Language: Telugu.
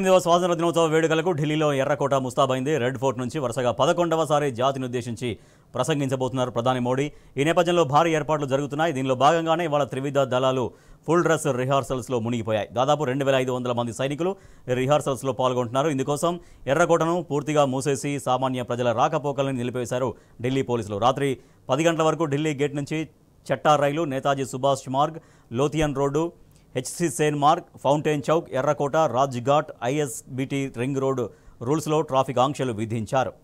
ఎనిమిదవ స్వాతంత్ర దినోత్సవ వేడుకలకు ఢిల్లీలో ఎర్రకోట ముస్తాబైంది రెడ్ ఫోర్ట్ నుంచి వరుసగా పదకొండవసారి జాతిని ఉద్దేశించి ప్రసంగించబోతున్నారు ప్రధాని మోడీ ఈ నేపథ్యంలో భారీ ఏర్పాట్లు జరుగుతున్నాయి దీనిలో భాగంగానే ఇవాళ త్రివిధ దళాలు ఫుల్ డ్రెస్ రిహార్సల్స్లో మునిగిపోయాయి దాదాపు రెండు వేల ఐదు వందల మంది సైనికులు రిహార్సల్స్లో పాల్గొంటున్నారు ఇందుకోసం ఎర్రకోటను పూర్తిగా మూసేసి సామాన్య ప్రజల రాకపోకలను నిలిపివేశారు ఢిల్లీ పోలీసులు రాత్రి పది గంటల వరకు ఢిల్లీ గేట్ నుంచి Chhatta rail Netaji Subhash Marg Lothian road HC Sen Marg fountain Chowk Errakota Rajghat ISBT ring road రూల్స్లో ట్రాఫిక్ ఆంక్షలు విధించారు